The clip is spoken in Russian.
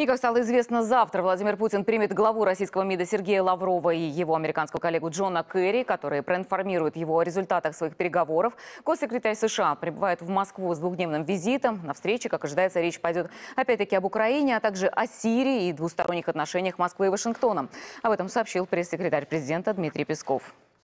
И, как стало известно, завтра Владимир Путин примет главу российского МИДа Сергея Лаврова и его американского коллегу Джона Керри, которые проинформируют его о результатах своих переговоров. Госсекретарь США прибывает в Москву с двухдневным визитом. На встрече, как ожидается, речь пойдет опять-таки об Украине, а также о Сирии и двусторонних отношениях Москвы и Вашингтона. Об этом сообщил пресс-секретарь президента Дмитрий Песков.